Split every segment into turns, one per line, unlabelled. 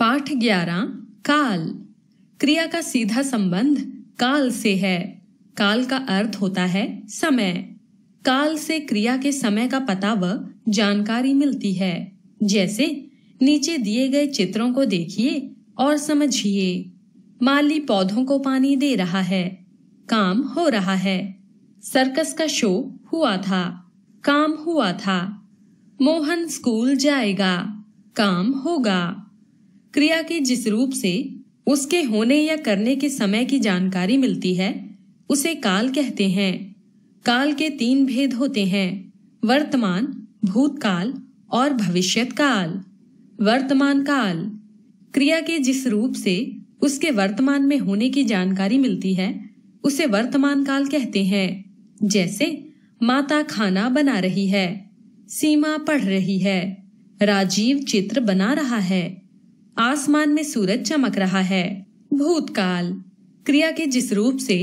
पाठ ग्यारह काल क्रिया का सीधा संबंध काल से है काल का अर्थ होता है समय काल से क्रिया के समय का पता व जानकारी मिलती है जैसे नीचे दिए गए चित्रों को देखिए और समझिए माली पौधों को पानी दे रहा है काम हो रहा है सर्कस का शो हुआ था काम हुआ था मोहन स्कूल जाएगा काम होगा क्रिया के जिस रूप से उसके होने या करने के समय की जानकारी मिलती है उसे काल कहते हैं काल के तीन भेद होते हैं वर्तमान भूतकाल और भविष्यत काल वर्तमान काल क्रिया के जिस रूप से उसके वर्तमान में होने की जानकारी मिलती है उसे वर्तमान काल कहते हैं जैसे माता खाना बना रही है सीमा पढ़ रही है राजीव चित्र बना रहा है आसमान में सूरज चमक रहा है भूतकाल क्रिया के जिस रूप से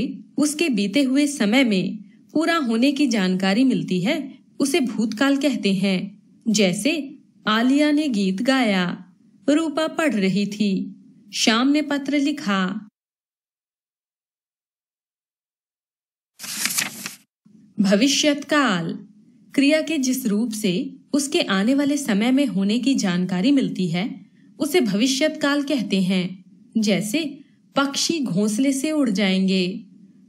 उसके बीते हुए समय में पूरा होने की जानकारी मिलती है उसे भूतकाल कहते हैं जैसे आलिया ने गीत गाया रूपा पढ़ रही थी शाम ने पत्र लिखा भविष्यकाल क्रिया के जिस रूप से उसके आने वाले समय में होने की जानकारी मिलती है उसे भविष्यत काल कहते हैं जैसे पक्षी घोंसले से उड़ जाएंगे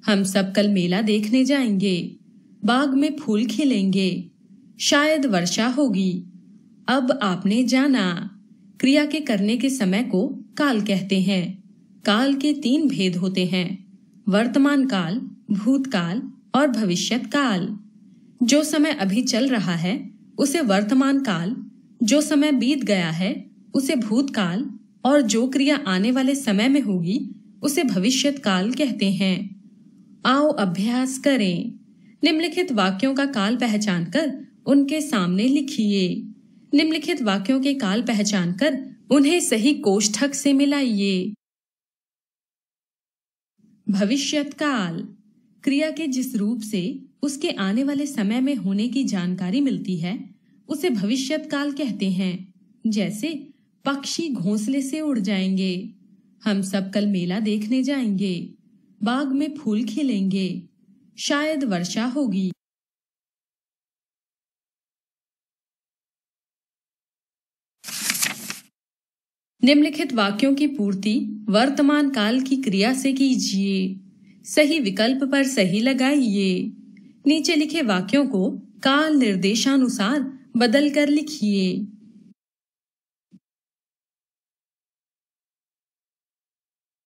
हम सब कल मेला देखने जाएंगे बाग में फूल खिलेंगे शायद वर्षा होगी अब आपने जाना क्रिया के करने के समय को काल कहते हैं काल के तीन भेद होते हैं वर्तमान काल भूतकाल और भविष्यत काल जो समय अभी चल रहा है उसे वर्तमान काल जो समय बीत गया है उसे भूतकाल और जो क्रिया आने वाले समय में होगी उसे भविष्यत काल कहते हैं आओ अभ्यास करें निम्नलिखित वाक्यों का काल पहचान कर उनके सामने लिखिए निम्नलिखित वाक्यों के काल पहचान कर उन्हें सही कोष्ठक से मिलाइए भविष्यत काल क्रिया के जिस रूप से उसके आने वाले समय में होने की जानकारी मिलती है उसे भविष्यत काल कहते हैं जैसे पक्षी घोंसले से उड़ जाएंगे हम सब कल मेला देखने जाएंगे बाग में फूल खिलेंगे शायद वर्षा होगी निम्नलिखित वाक्यों की पूर्ति वर्तमान काल की क्रिया से कीजिए सही विकल्प पर सही लगाइए नीचे लिखे वाक्यों को काल निर्देशानुसार बदल कर लिखिए